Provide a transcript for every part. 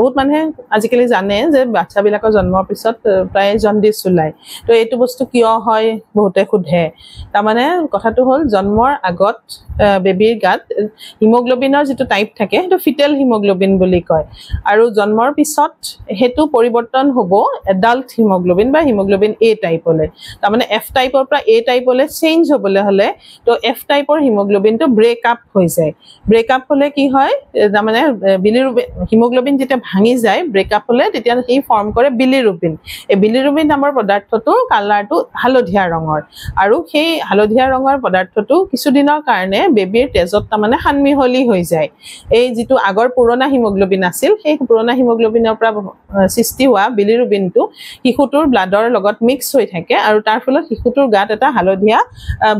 বহুত মানুহে আজিকালি জানে যে বাচ্ছাবিলাকৰ জন্মৰ পিছত প্ৰায় জণ্ডিচ ওলায় তো এইটো বস্তু কিয় হয় বহুতে সোধে তাৰমানে কথাটো হ'ল জন্মৰ আগত বেবীৰ গাত হিমগ্ল'বিনৰ যিটো টাইপ থাকে সেইটো ফিটেল হিমগ্ল'বিন বুলি কয় আৰু জন্মৰ পিছত সেইটো পৰিৱৰ্তন হ'ব এডাল্ট হিমগ্ল'বিন বা হিমগ্ল'বিন এ টাইপলৈ তাৰমানে এফ টাইপৰ পৰা এ টাইপলৈ চেঞ্জ হ'বলৈ হ'লে তো এফ টাইপৰ হিমগ্ল'বিনটো ব্ৰেক আপ হৈ যায় ব্ৰেক আপ হ'লে কি হয় তাৰমানে বিলিৰ হিমগ্ল'বিন যেতিয়া যেতিয়া ভাঙি যায় ব্ৰেকআপ হ'লে তেতিয়া সি ফৰ্ম কৰে বিলিৰুবিন এই বিলিৰুবিন নামৰ পদাৰ্থটো কালাৰটো হালধীয়া ৰঙৰ আৰু সেই হালধীয়া ৰঙৰ পদাৰ্থটো কিছুদিনৰ কাৰণে বেবীৰ তেজত তাৰমানে সানমিহলি হৈ যায় এই যিটো আগৰ পুৰণা হিমগ্লবিন আছিল সেই পুৰণা হিমগ্লবিনৰ পৰা সৃষ্টি হোৱা বিলিৰুবিনটো শিশুটোৰ ব্লাডৰ লগত মিক্স হৈ থাকে আৰু তাৰ ফলত শিশুটোৰ গাত এটা হালধীয়া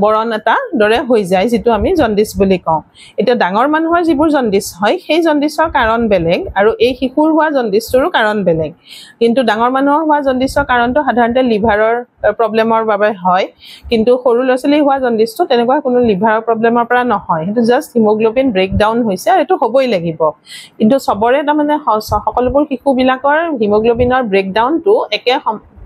বৰণ এটা দৰে হৈ যায় যিটো আমি জণ্ডিছ বুলি কওঁ এতিয়া ডাঙৰ মানুহৰ যিবোৰ জণ্ডিচ হয় সেই জণ্ডিছৰ কাৰণ বেলেগ আৰু এই শিশুৰ হোৱা জণ্ডিচটোৰো কাৰণ বেলেগ কিন্তু ডাঙৰ মানুহৰ হোৱা জণ্ডিচৰ কাৰণটো সাধাৰণতে লিভাৰৰ প্ৰব্লেমৰ বাবে হয় কিন্তু সৰু ল'ৰা ছোৱালী হোৱা জণ্ডিচটো তেনেকুৱা কোনো লিভাৰৰ প্ৰব্লেমৰ পৰা নহয় সেইটো জাষ্ট হিমগ্ল'বিন ব্ৰেকডাউন হৈছে আৰু এইটো হ'বই লাগিব কিন্তু চবৰে তাৰমানে সকলোবোৰ শিশুবিলাকৰ হিমগ্ল'বিনৰ ব্ৰেকডাউনটো একে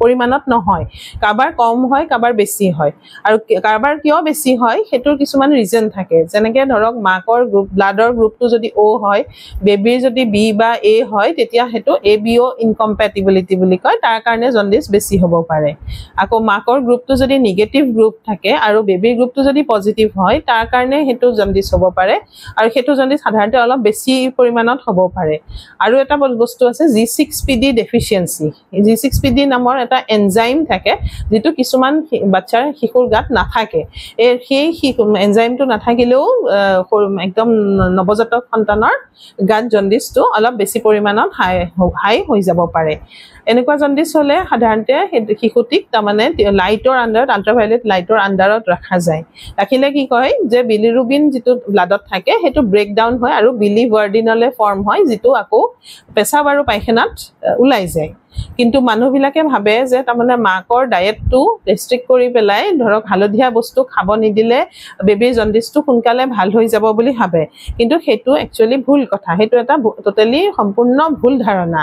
পৰিমাণত নহয় কাৰোবাৰ কম হয় কাৰোবাৰ বেছি হয় আৰু কাৰোবাৰ কিয় বেছি হয় সেইটোৰ কিছুমান ৰিজন থাকে যেনেকে ধৰক মাকৰ গ্ৰুপ ব্লাডৰ গ্ৰুপটো যদি অ' হয় বেবীৰ যদি বি বা এ হয় তেতিয়া সেইটো এ বি অ' ইনকম্পেটিবিলিটি বুলি কয় তাৰ কাৰণে জণ্ডিছ বেছি হ'ব পাৰে আকৌ মাকৰ গ্ৰুপটো যদি নিগেটিভ গ্ৰুপ থাকে আৰু বেবীৰ গ্ৰুপটো যদি পজিটিভ হয় তাৰ কাৰণে সেইটো জণ্ডিছ হ'ব পাৰে আৰু সেইটো জণ্ডিছ সাধাৰণতে অলপ বেছি পৰিমাণত হ'ব পাৰে আৰু এটা বস্তু আছে G six P D deficiency G six P D নামৰ এটা এনজাইম থাকে যিটো কিছুমান বাচ্চাৰ শিশুৰ গাত নাথাকে এই সেই এনজাইমটো নাথাকিলেও একদম নৱজাতক সন্তানৰ গাত জণ্ডিচটো অলপ বেছি পৰিমাণত হাই হাই হৈ যাব পাৰে এনেকুৱা জণ্ডিচ হ'লে সাধাৰণতে শিশুটিক তাৰমানে লাইটৰ আণ্ডাৰত আল্ট্ৰাভাইলেট লাইটৰ আণ্ডাৰত ৰখা যায় ৰাখিলে কি কয় যে বিলিৰুবিন যিটো ব্লাডত থাকে সেইটো ব্ৰেক ডাউন হয় আৰু বিলি ৱাৰ্ডিনলৈ ফৰ্ম হয় যিটো আকৌ প্ৰেচাব আৰু পায়খানাত ওলাই যায় কিন্তু মানুহবিলাকে ভাবে যে তাৰমানে মাকৰ ডায়েটটো ৰেষ্ট্ৰিক্ট কৰি পেলাই ধৰক হালধীয়া বস্তু খাব নিদিলে বেবীৰ জণ্ডিচটো সোনকালে ভাল হৈ যাব বুলি ভাবে কিন্তু সেইটো একচুৱেলি ভুল কথা সেইটো এটা ট'টেলি সম্পূৰ্ণ ভুল ধাৰণা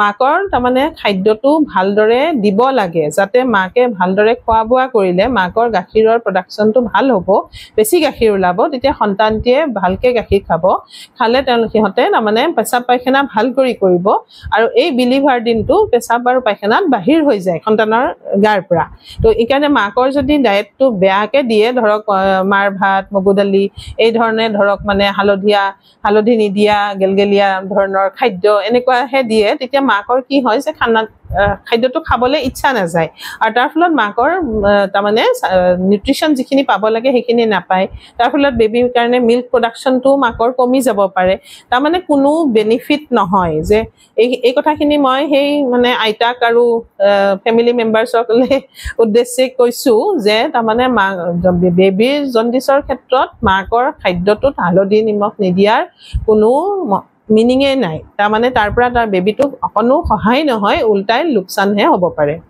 মাকৰ তাৰমানে খাদ্যটো ভালদৰে দিব লাগে যাতে মাকে ভালদৰে খোৱা বোৱা কৰিলে মাকৰ গাখীৰৰ প্ৰডাকশ্যনটো ভাল হ'ব বেছি গাখীৰ ওলাব তেতিয়া সন্তানটিয়ে ভালকৈ গাখীৰ খাব খালে তেওঁ সিহঁতে তাৰমানে পেচাব পায়খানা ভাল কৰি কৰিব আৰু এই বিলিভাৰ দিনটো পেচাব আৰু পায়খানাত বাহিৰ হৈ যায় সন্তানৰ গাৰ পৰা তো এইকাৰণে মাকৰ যদি ডায়েটটো বেয়াকৈ দিয়ে ধৰক মাৰ ভাত মগু দালি এই ধৰণে ধৰক মানে হালধীয়া হালধি নিদিয়া গেলগেলীয়া ধৰণৰ খাদ্য এনেকুৱাহে দিয়ে তেতিয়া মাকৰ কি হয় যে খানা খাদ্যটো খাবলৈ ইচ্ছা নাযায় আৰু তাৰ ফলত মাকৰ তাৰমানে নিউট্ৰিশ্যন যিখিনি পাব লাগে সেইখিনি নাপায় তাৰ ফলত বেবীৰ কাৰণে মিল্ক প্ৰডাকশ্যনটো মাকৰ কমি যাব পাৰে তাৰমানে কোনো বেনিফিট নহয় যে এই এই কথাখিনি মই সেই মানে আইতাক আৰু ফেমিলি মেম্বাৰ্ছসকলে উদ্দেশ্যে কৈছোঁ যে তাৰমানে মা বেবীৰ জণ্ডিছৰ ক্ষেত্ৰত মাকৰ খাদ্যটোত হালধি নিমখ নিদিয়াৰ কোনো মিনিঙেই নাই তাৰমানে তাৰ পৰা তাৰ বেবীটোক অকণো সহায় নহয় ওলটাই লোকচানহে হ'ব পাৰে